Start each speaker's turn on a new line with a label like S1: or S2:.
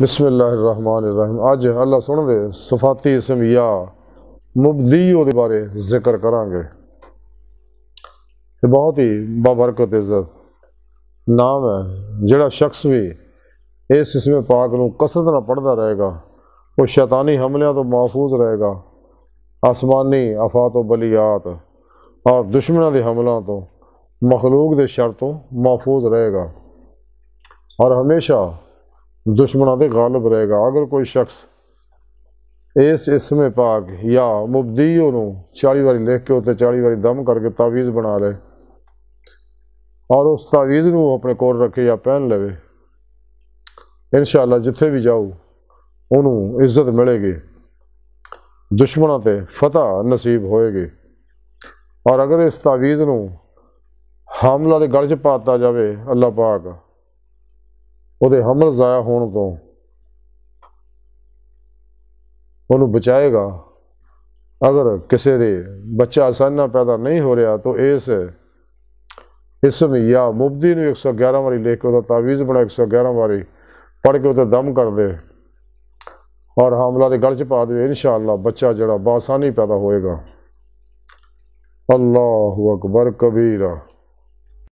S1: बिस्मिल्लाम अज अल्लाह सुन दे सफाती इसम या मुबदी बारे जिक्र करा बहुत ही बाबरकत इज्जत नाम है जोड़ा शख्स भी इस इसम पाक न कसरत न पढ़ता रहेगा वह शैतानी हमलों तो महफूज रहेगा आसमानी अफातों बलियात और दुश्मनों के हमलों तो मखलूक शर तो महफूज रहेगा और हमेशा ਦੁਸ਼ਮਣਾਂ ਦੇ ਗਾਲਬ ਰਹੇਗਾ ਅਗਰ ਕੋਈ ਸ਼ਖਸ ਇਸ ਇਸਮੇ ਪਾਕ ਜਾਂ ਮੁਬਦੀ ਨੂੰ 40 ਵਾਰੀ ਲਿਖ ਕੇ ਉੱਤੇ 40 ਵਾਰੀ ਦਮ ਕਰਕੇ ਤਾਵੀਜ਼ ਬਣਾ ਲੇ ਔਰ ਉਸ ਤਾਵੀਜ਼ ਨੂੰ ਆਪਣੇ ਕੋਲ ਰੱਖੇ ਜਾਂ ਪਹਿਨ ਲਵੇ ਇਨਸ਼ਾਅੱਲਾ ਜਿੱਥੇ ਵੀ ਜਾਊ ਉਹਨੂੰ ਇੱਜ਼ਤ ਮਿਲੇਗੀ ਦੁਸ਼ਮਣਾਂ ਤੇ ਫਤਹ ਨਸੀਬ ਹੋਏਗੀ ਔਰ ਅਗਰ ਇਸ ਤਾਵੀਜ਼ ਨੂੰ ਹਮਲਾ ਦੇ ਗਲ 'ਚ ਪਾਤਾ ਜਾਵੇ ਅੱਲਾਹ ਪਾਕ ਉਹਦੇ ਹਮਲ ਜ਼ਾਇਆ ਹੋਣ ਤੋਂ ਉਹਨੂੰ ਬਚਾਏਗਾ ਅਗਰ ਕਿਸੇ ਦੇ ਬੱਚਾ ਆਸਾਨਾ ਪੈਦਾ ਨਹੀਂ ਹੋ ਰਿਹਾ ਤਾਂ ਇਸ ਇਸਮ ਜਾਂ ਮੁਬਦੀ ਨੂੰ 111 ਵਾਰੀ ਲੈ ਕੇ ਉਹਦਾ ਤਾਵੀਜ਼ ਬਣਾ 111 ਵਾਰੀ ਪੜ ਕੇ ਉਹਦਾ ਦਮ ਕਰ ਦੇ ਔਰ ਹਮਲਾ ਦੇ ਗਲ ਚ ਪਾ ਦੇ ਇਨਸ਼ਾ ਅੱਲਾ ਬੱਚਾ ਜਿਹੜਾ ਬਾਸਾਨੀ ਪੈਦਾ ਹੋਏਗਾ ਅੱਲਾਹੁ ਅਕਬਰ ਕਬੀਰਾ